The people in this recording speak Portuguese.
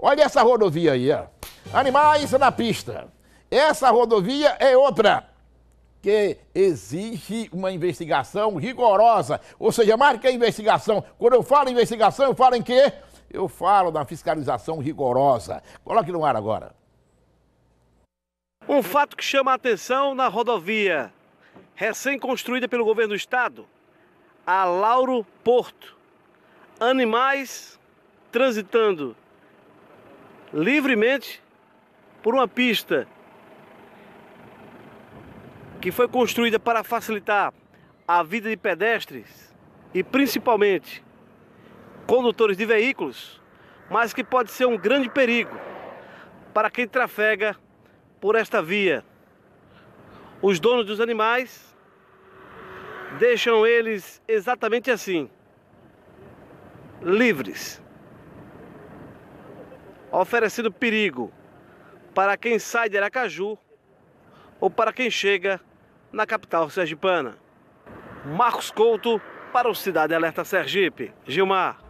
Olha essa rodovia aí, ó. Animais na pista. Essa rodovia é outra que exige uma investigação rigorosa. Ou seja, mais que a investigação. Quando eu falo investigação, eu falo em quê? Eu falo da fiscalização rigorosa. Coloque no ar agora. Um fato que chama a atenção na rodovia recém-construída pelo governo do estado, a Lauro Porto. Animais transitando livremente por uma pista que foi construída para facilitar a vida de pedestres e principalmente condutores de veículos, mas que pode ser um grande perigo para quem trafega por esta via. Os donos dos animais deixam eles exatamente assim, livres oferecendo perigo para quem sai de Aracaju ou para quem chega na capital sergipana. Marcos Couto para o Cidade Alerta Sergipe. Gilmar.